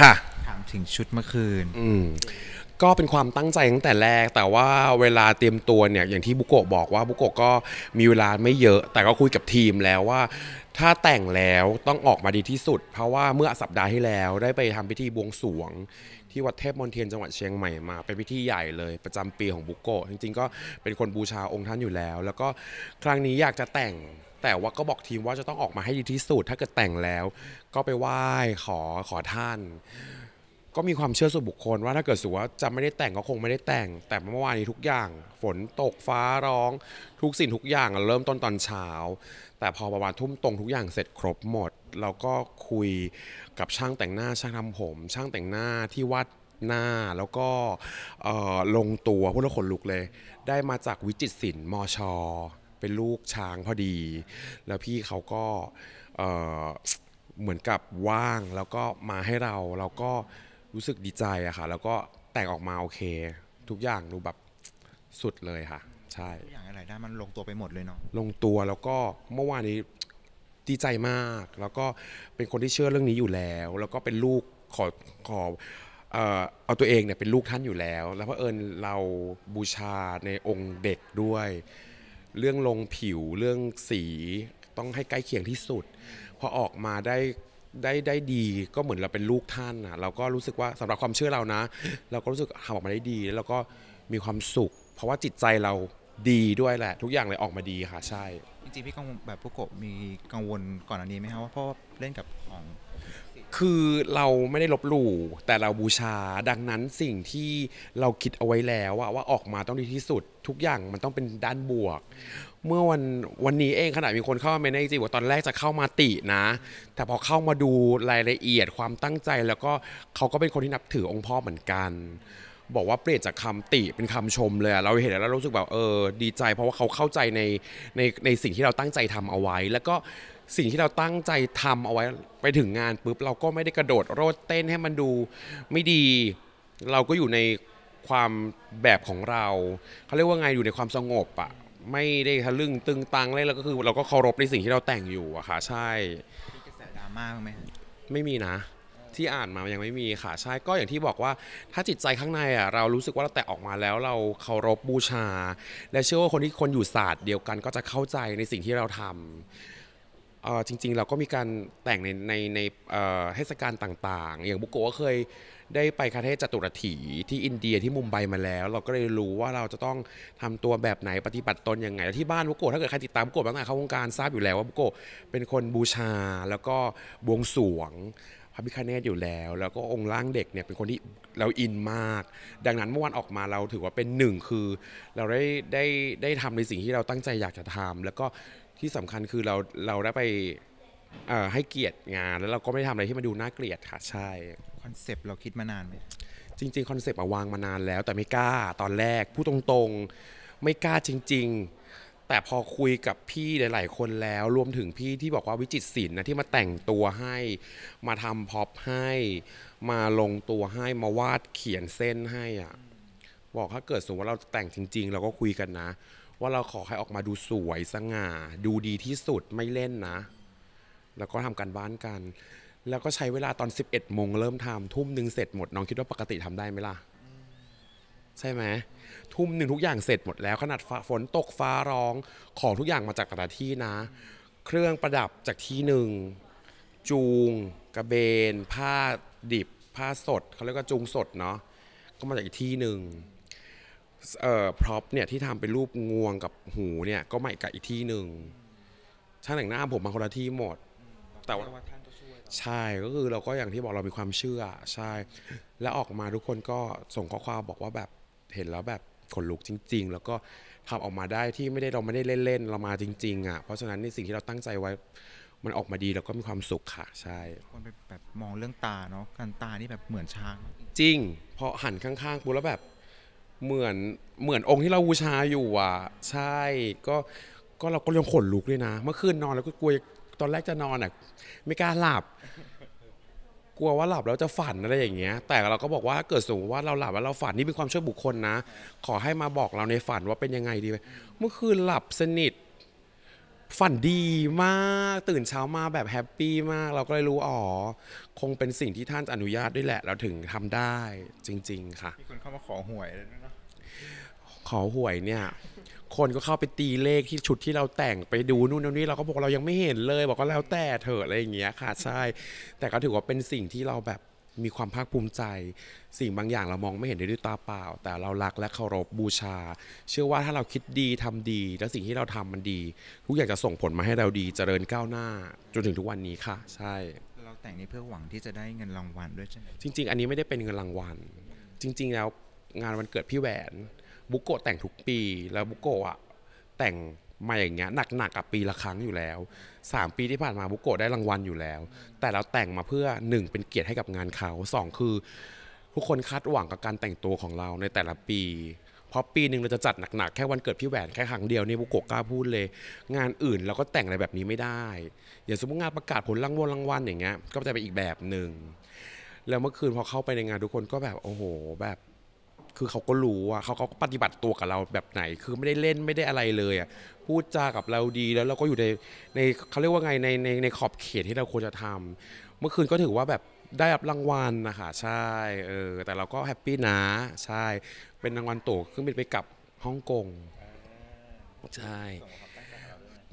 ค่ะถามถึงชุดเมื่อคืนอืมก็เป็นความตั้งใจตั้งแต่แรก แต่ว่าเวลาเตรียมตัว เนี่ย อย่างที่บุโกะบอกว่าบุโกะก็มีเวลาไม่เยอะ แต่ก็คุยกับทีมแล้วว่า ถ้าแต่งแล้วต้องออกมาดีที่สุด เพราะว่าเมื่อสัปดาห์ที่แล้วได้ไปทำพิธีบวงสรวงที่วัดเทพมนเทียนจังหวัดเชียงใหม่มาเป็นพิธีใหญ่เลยประจำปีของบุโกะจริงๆ ก็เป็นคนบูชาองค์ท่านอยู่แล้ว แล้วก็ครั้งนี้อยากจะแต่ง แต่ว่าก็บอกทีมว่าจะต้องออกมาให้ดีที่สุดถ้าเกิดแต่งแล้วก็ไปไหว้ขอขอท่าน ก็มีความเชื่อส่วนบุคคลว่าถ้าเกิดสูว่าจะไม่ได้แต่งก็คงไม่ได้แต่ง แต่เมื่อวานนี้ทุกอย่าง ฝนตกฟ้าร้อง ทุกสิ่งทุกอย่างเริ่มต้นตอนเช้าแต่พอประมาณทุ่มตรงทุกอย่างเสร็จครบหมดเราก็คุยกับช่างแต่งหน้าช่างทำผม ช่างแต่งหน้าที่วัดหน้า แล้วก็ลงตัวพวกเราขนลุกเลย ได้มาจากวิจิตศิลป์มอชอเป็นลูกช้างพอดี แล้วพี่เขาก็เหมือนกับว่างแล้วก็มาให้เราเราก็รู้สึกดีใจอะค่ะแล้วก็แต่งออกมาโอเค ทุกอย่างดูแบบสุดเลยค่ะ ใช่อย่างอะไรได้มันลงตัวไปหมดเลยเนาะลงตัวแล้วก็เมื่อวานนี้ดีใจมากแล้วก็เป็นคนที่เชื่อเรื่องนี้อยู่แล้ว แล้วก็เป็นลูกขอขอเอาตัวเองเนี่ยเป็นลูกท่านอยู่แล้ว แล้วเพราะเอิญเราบูชาในองค์เด็กด้วย เรื่องลงผิวเรื่องสี ต้องให้ใกล้เคียงที่สุดพอออกมาได้ได้ได้ดีก็เหมือนเราเป็นลูกท่านอ่ะเราก็รู้สึกว่าสำหรับความเชื่อเรานะ เราก็รู้สึกทำออกมาได้ดี แล้วเราก็มีความสุข เพราะว่าจิตใจเราดีด้วยแหละ ทุกอย่างเลยออกมาดีค่ะใช่จริงๆพี่กังวลแบบผู้กบมีกังวลก่อนอันนี้ไหมครับว่าพ่อเล่นกับของ คือเราไม่ได้ลบหลู่แต่เราบูชา ดังนั้นสิ่งที่เราคิดเอาไว้แล้วว่าว่าออกมาต้องดีที่สุด ทุกอย่างมันต้องเป็นด้านบวก เมื่อวันวันนี้เองขนาดมีคนเข้ามาในจีว่าตอนแรกจะเข้ามาตินะ แต่พอเข้ามาดูรายละเอียดความตั้งใจ แล้วก็เขาก็เป็นคนที่นับถือองค์พ่อเหมือนกันบอกว่าเปลี่ยนจากคำติเป็นคำชมเลยเราเห็นแล้วเรารู้สึกแบบเออ ดีใจ เพราะว่าเขาเข้าใจใน ในในสิ่งที่เราตั้งใจทำเอาไว้ แล้วก็สิ่งที่เราตั้งใจทำเอาไว้ ไปถึงงานปุ๊บเราก็ไม่ได้กระโดดโรดเต้นให้มันดู ไม่ดี เราก็อยู่ในความแบบของเราเขาเรียกว่าไงอยู่ในความสงบอะไม่ได้ทะลึ่งตึงตังเลยแล้ว ก็คือเราก็เคารพในสิ่งที่เราแต่งอยู่อะค่ะ ใช่มีกระแสดราม่าไหมไม่มีนะที่อ่านมายังไม่มีค่ะใช่ก็อย่างที่บอกว่าถ้าจิตใจข้างในอ่ะเรารู้สึกว่าเราแตะออกมาแล้ว เราเคารพบูชาและเชื่อว่าคนที่คนอยู่ศาสตร์ เดียวกัน ก็จะเข้าใจในสิ่งที่เราทำจริง ๆ เราก็มีการแต่งในในในเทศกาลต่าง ๆ อย่างบุโกะก็เคยได้ไปคาเทศจตุรถี ที่อินเดียที่มุมไบมาแล้ว เราก็เลยรู้ว่าเราจะต้องทำตัวแบบไหนปฏิบัติตนยังไง ที่บ้านบุโกะถ้าเกิดใครติดตามบุโกะตั้งแต่เข้าวงการทราบอยู่แล้วว่าบุโกะเป็นคนบูชาแล้วก็บวงสวงพิคเนตอยู่แล้ว แล้วก็องค์ร่างเด็กเนี่ยเป็นคนที่เราอินมาก ดังนั้นเมื่อวันออกมาเราถือว่าเป็นหนึ่งคือเราได้ได้ได้ทำในสิ่งที่เราตั้งใจอยากจะทำแล้วก็ที่สำคัญคือเราเราได้ไปให้เกียรติงาน แล้วเราก็ไม่ทำอะไรที่มันดูน่าเกลียดค่ะ ใช่คอนเซปต์เราคิดมานานไหมจริงๆคอนเซปต์วางมานานแล้วแต่ไม่กล้าตอนแรกพูดตรงๆไม่กล้าจริง ๆแต่พอคุยกับพี่หลาย ๆ คนแล้ว รวมถึงพี่ที่บอกว่าวิจิตศิลป์นะที่มาแต่งตัวให้มาทำพ็อปให้มาลงตัวให้ มาวาดเขียนเส้นให้อ่ะบอกถ้าเกิดสมมติว่าเราแต่งจริง ๆ เราก็คุยกันนะ ว่าเราขอให้ออกมาดูสวยสง่า ดูดีที่สุดไม่เล่นนะ แล้วก็ทำการบ้านกัน แล้วก็ใช้เวลาตอน 11โมงเริ่มทำทุ่มหนึ่งเสร็จหมดน้องคิดว่าปกติทำได้ไหมล่ะใช่ไหมทุ่มหนึ่งทุกอย่างเสร็จหมดแล้วขนาดฝนตกฟ้าร้อง ของทุกอย่างมาจากแต่ละที่นะ เครื่องประดับจากที่หนึ่งจูง กระเบน ผ้าดิบ ผ้าสดเขาเรียกว่าจูงสดเนาะก็มาจากอีกที่หนึ่งเอ่อพร็อพเนี่ยที่ทำเป็นรูปงวงกับหูเนี่ยก็มาอีกอีกที่หนึ่งช่างแต่งหน้าผมมาคนละที่หมด แต่ว่าใช่ก็คือเราก็อย่างที่บอกเรามีความเชื่อใช่ แล้วออกมาทุกคนก็ส่งข้อความบอกว่าแบบเห็นแล้วแบบขนลุกจริง ๆ แล้วก็ทำออกมาได้ที่ไม่ได้เราไม่ได้เล่นๆ เรามาจริง ๆอ่ะ เพราะฉะนั้นในสิ่งที่เราตั้งใจไว้มันออกมาดีแล้วก็มีความสุขค่ะ ใช่ คนไปแบบมองเรื่องตาเนาะการตานี่แบบเหมือนช้าง จริงพอหันข้างๆปุ๊บแล้วแบบเหมือนเหมือนองค์ที่เราบูชาอยู่อ่ะ ใช่ก็ก็เราก็ยังขนลุกเลยนะเมื่อคืนนอนแล้วก็กลัวตอนแรกจะนอนอ่ะไม่กล้าหลับกลัวว่าหลับแล้วจะฝันอะไรอย่างเงี้ย แต่เราก็บอกว่าเกิดสมมติว่าเราหลับแล้วเราฝัน นี่เป็นความเชื่อบุคคลนะ ขอให้มาบอกเราในฝันว่าเป็นยังไงดีไหมเมื่อคืนหลับสนิทฝันดีมาก ตื่นเช้ามาแบบแฮปปี้มากเราก็เลยรู้อ๋อคงเป็นสิ่งที่ท่านอนุญาตด้วยแหละเราถึงทำได้จริง ๆ ค่ะมีคนเข้ามาขอหวยเลยนะขอหวยเนี่ยคนก็เข้าไปตีเลขที่ชุดที่เราแต่งไปดูนู่นนี่เราก็บอกเรายังไม่เห็นเลยบอกว่าแล้วแต่เถอะอะไรอย่างเงี้ยค่ะ ใช่ แต่ก็ถือว่าเป็นสิ่งที่เราแบบมีความภาคภูมิใจ สิ่งบางอย่างเรามองไม่เห็นด้วยตาเปล่า แต่เรารักและเคารพบูชา เชื่อว่าถ้าเราคิดดีทำดีแล้วสิ่งที่เราทำมันดีทุกอย่างจะส่งผลมาให้เราดีจเจริญก้าวหน้าจนถึงทุกวันนี้ค่ะ ใช่ เราแต่งนี้เพื่อหวังที่จะได้เงินรางวัลด้วยใช่ไหมจริง ๆ อันนี้ไม่ได้เป็นเงินรางวัลจริงๆ แล้วงานวันเกิดพี่แหวนบุโกะแต่งทุกปีแล้วบุโกะอ่ะแต่งมาอย่างเงี้ยหนักๆกับปีละครั้งอยู่แล้ว 3 ปีที่ผ่านมาบุโกะได้รางวัลอยู่แล้ว แต่เราแต่งมาเพื่อ 1 เป็นเกียรติให้กับงานเขา2คือทุกคนคาดหวังกับการแต่งตัวของเราในแต่ละปีเพราะปีหนึ่งเราจะจัดหนักๆแค่วันเกิดพี่แหวนแค่ครั้งเดียวนี่บุโกะกล้าพูดเลย งานอื่นเราก็แต่งอะไรแบบนี้ไม่ได้อย่างสมมติงานประกาศผลรางวัลรางวัลอย่างเงี้ยก็จะเป็นอีกแบบหนึ่งแล้วเมื่อคืนพอเข้าไปในงานทุกคนก็แบบโอ้โห แบบคือเขาก็รู้อะเขาเขาปฏิบัติตัวกับเราแบบไหน คือไม่ได้เล่นไม่ได้อะไรเลยอะพูดจากับเราดีแล้วเราก็อยู่ในในเขาเรียกว่าไงในในในขอบเขตที่เราควรจะทำเมื่อคืนก็ถือว่าแบบได้รับรางวัลนะคะใช่เออแต่เราก็แฮปปี้นะใช่ เป็นรางวัลตั๋วเครนไปกลับฮ่องกงใช่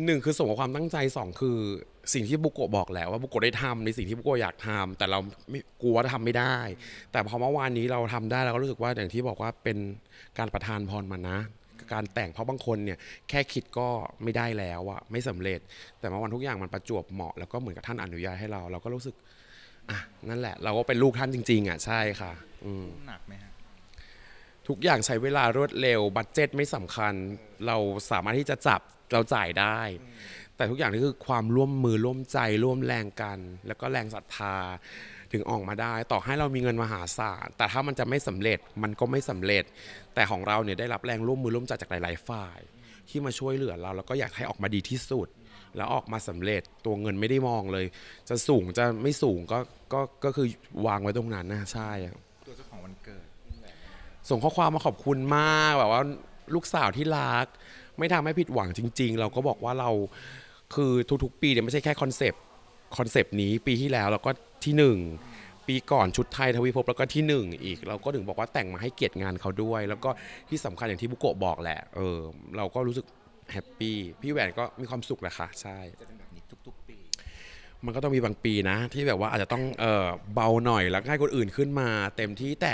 หนึ่งคือส่งความตั้งใจสองคือสิ่งที่บุโกะบอกแล้วว่าบุโกะได้ทำในสิ่งที่บุโกะอยากทำ แต่เราไม่กลัวทำไม่ได้ แต่พอเมื่อวานนี้เราทำได้เราก็รู้สึกว่าอย่างที่บอกว่าเป็นการประทานพรมานะการแต่งเพราะบางคนเนี่ยแค่คิดก็ไม่ได้แล้วอะไม่สำเร็จ แต่เมื่อวันทุกอย่างมันประจวบเหมาะแล้วก็เหมือนกับท่านอนุญาตให้เราเราก็รู้สึก อ่ะนั่นแหละเราก็เป็นลูกท่านจริงๆอ่ะใช่ค่ะอืมหนักไหมฮะทุกอย่างใช้เวลารวดเร็วบัตเจ็ตไม่สำคัญ เราสามารถที่จะจับเราจ่ายได้ แต่ทุกอย่างนี่คือความร่วมมือร่วมใจ ร่วมแรงกัน แล้วก็แรงศรัทธาถึงออกมาได้ ต่อให้เรามีเงินมหาศาลแต่ถ้ามันจะไม่สำเร็จมันก็ไม่สำเร็จ แต่ของเราเนี่ยได้รับแรงร่วมมือร่วมใจจากหลาย ๆ ฝ่าย ที่มาช่วยเหลือเราแล้วก็อยากให้ออกมาดีที่สุด แล้วออกมาสำเร็จตัวเงินไม่ได้มองเลย จะสูงจะไม่สูงก็ก็ก็คือวางไว้ตรงนั้นนะใช่ตัวเจ้าของวันเกิดส่งข้อความมาขอบคุณมากแบบว่าลูกสาวที่รักไม่ทำให้ผิดหวังจริง ๆ เราก็บอกว่าเรา คือทุกๆ ปีเนี่ยไม่ใช่แค่คอนเซปต์คอนเซปต์นี้ปีที่แล้วเราก็ที่ 1 ปีก่อนชุดไทยทวีภพแล้วก็ที่ 1 อีก เราก็ถึงบอกว่าแต่งมาให้เกียรติงานเขาด้วย แล้วก็ที่สำคัญอย่างที่บุโกะบอกแหละเออเราก็รู้สึกแฮปปี้พี่แหวนก็มีความสุขแหละค่ะใช่ทุกๆปีมันก็ต้องมีบางปีนะ ที่แบบว่าอาจจะต้องเออเบาหน่อยแล้วให้คนอื่นขึ้นมา เต็มที่แต่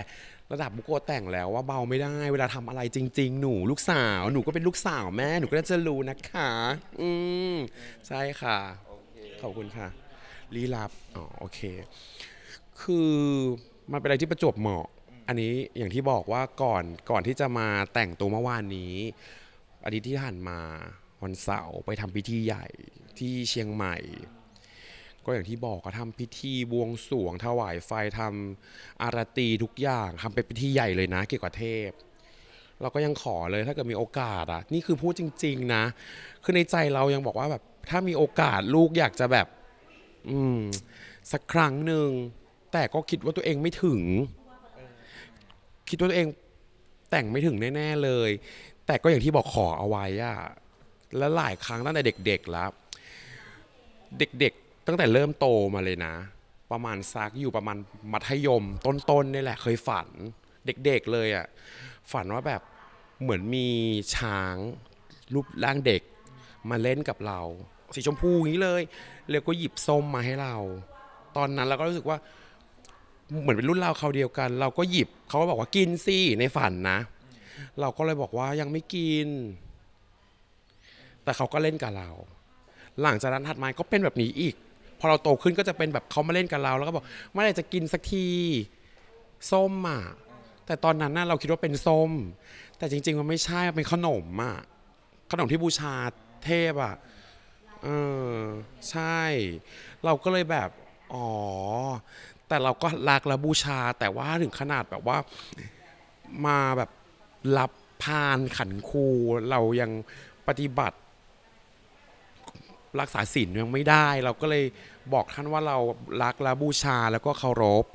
ระดับบุโกแต่งแล้วว่าเบาไม่ได้เวลาทำอะไรจริงๆ หนูลูกสาว หนูก็เป็นลูกสาวแม่ หนูก็จะรู้นะคะ อืมใช่ค่ะขอบคุณค่ะลีลับอ๋อโอเค คือมันเป็นอะไรที่ประจบเหมาะ อันนี้อย่างที่บอกว่าก่อนก่อนที่จะมาแต่งตัวเมื่อวานนี้อาทิตย์ที่ผ่านมาวันเสาร์ไปทำพิธีใหญ่ที่เชียงใหม่ก็อย่างที่บอกก็ทำพิธีบวงสวงถวายไฟทำอารตีทุกอย่างทำเป็นพิธีใหญ่เลยนะเกี่ยวกับเทพ เราก็ยังขอเลยถ้าเกิดมีโอกาสอ่ะนี่คือพูดจริง ๆ นะ คือในใจเรายังบอกว่าแบบ ถ้ามีโอกาสลูกอยากจะแบบ อืมสักครั้งหนึ่ง แต่ก็คิดว่าตัวเองไม่ถึง คิดว่าตัวเองแต่งไม่ถึงแน่ ๆเลย แต่ก็อย่างที่บอกขอเอาไว้อะและหลายครั้งตั้งแต่เด็กๆแล้วเด็กตั้งแต่เริ่มโตมาเลยนะ ประมาณซักอยู่ประมาณมัธยม ต้นๆนี่แหละ เคยฝัน เด็กๆเลยอะ่ะฝันว่าแบบเหมือนมีช้าง รูปร่างเด็กมาเล่นกับเราสีชมพูอย่างนี้เลยแล้วก็หยิบส้มมาให้เรา ตอนนั้นเราก็รู้สึกว่าเหมือนเป็นรุ่นเราเขาเดียวกัน เราก็หยิบเขาก็บอกว่ากินสิในฝันนะ เราก็เลยบอกว่ายังไม่กิน แต่เขาก็เล่นกับเรา หลังจากนั้นถัดมาก็เป็นแบบนี้อีกพอเราโตขึ้นก็จะเป็นแบบเขามาเล่นกับเรา แล้วก็บอกเมื่อไรจะกินสักทีส้มอ่ะแต่ตอนนั้นน่ะเราคิดว่าเป็นส้ม แต่จริง ๆ มันไม่ใช่เป็นขนมอ่ะขนมที่บูชาเทพอ่ะเออใช่ เราก็เลยแบบ อ๋อแต่เราก็รักและบูชา แต่ว่าถึงขนาดแบบว่า มาแบบรับพานขันครูเรายังปฏิบัติรักษาศีลยังไม่ได้เราก็เลยบอกท่านว่าเรารักและบูชาแล้วก็เคารพ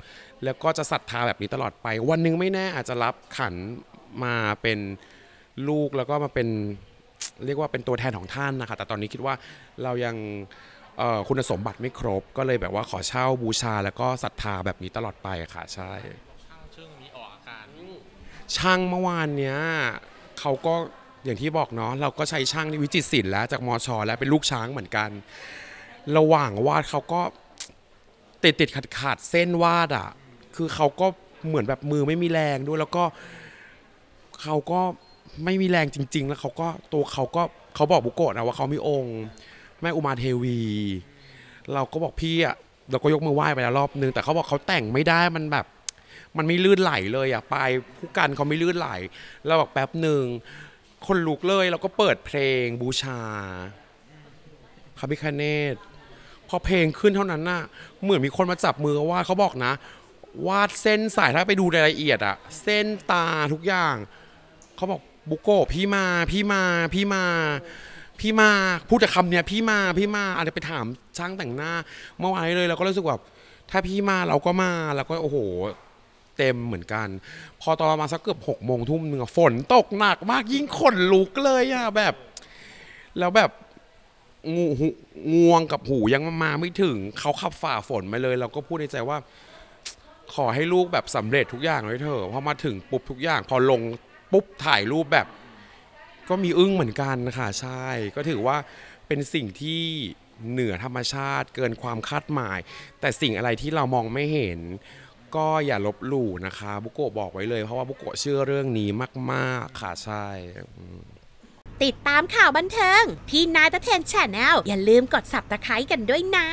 แล้วก็จะศรัทธาแบบนี้ตลอดไป วันนึงไม่แน่อาจจะรับขันมาเป็นลูกแล้วก็มาเป็นเรียกว่าเป็นตัวแทนของท่านนะคะแต่ตอนนี้คิดว่าเรายังคุณสมบัติไม่ครบ ก็เลยแบบว่าขอเช่าบูชาแล้วก็ศรัทธาแบบนี้ตลอดไปค่ะใช่ช่างออาการช่างเมื่อวานเนี้ยเขาก็อย่างที่บอกเนาะเราก็ใช้ช่างวิจิตศิลป์แล้วจากมอชอแล้วเป็นลูกช้างเหมือนกัน ระหว่างวาดเขาก็ติดติดขัดขาดเส้นวาดอ่ะคือเขาก็เหมือนแบบมือไม่มีแรงด้วย แล้วก็เขาก็ไม่มีแรงจริง ๆ แล้วเขาก็ตัวเขาก็เขาบอกบุโกะนะว่าเขามีองค์ แม่อุมาเทวี เราก็บอกพี่อ่ะเราก็ยกมือไหว้ไปแล้วรอบนึงแต่เขาบอกเขาแต่งไม่ได้ มันแบบมันไม่ลื่นไหลเลยอ่ะปลายผู้กันเขาไม่ลื่นไหลเราบอกแป๊บหนึ่งคนลุกเลยเราก็เปิดเพลงบูชาพระพิคเนตพอเพลงขึ้นเท่านั้นน่ะเหมือนมีคนมาจับมือว่าเขาบอกนะ วาดเส้นสายถ้าไปดูรายละเอียดอะเส้นตาทุกอย่างเขาบอกบุโกพี่มาพี่มาพี่มา พี่มาพูดแต่คำเนี้ยพี่มาพี่มาอะไรไปถามช่างแต่งหน้า เมื่อวานเลยเราก็รู้สึกแบบถ้าพี่มาเราก็มาแล้วก็โอ้โหเต็มเหมือนกัน พอตอนประมาณสักเกือบหกโมงทุ่มหนึ่งฝนตกหนักมากยิ่งขนลุกเลยอะแบบ แล้วแบบงูงวงกับหูยังมาไม่ถึงเขาขับฝ่าฝนมาเลย เราก็พูดในใจว่าขอให้ลูกแบบสำเร็จทุกอย่างเลยเถอะพอมาถึงปุ๊บทุกอย่าง พอลงปุ๊บถ่ายรูปแบบ ก็มีอึ้งเหมือนกันค่ะใช่ ก็ถือว่าเป็นสิ่งที่เหนือธรรมชาติเกินความคาดหมาย แต่สิ่งอะไรที่เรามองไม่เห็นก็อย่าลบหลู่นะคะบุโกะบอกไว้เลย เพราะว่าบุโกะเชื่อเรื่องนี้มากๆค่ะใช่ ติดตามข่าวบันเทิง พี่นายตะเทนแชนแนลอย่าลืมกดสับตะไคร้กันด้วยนะ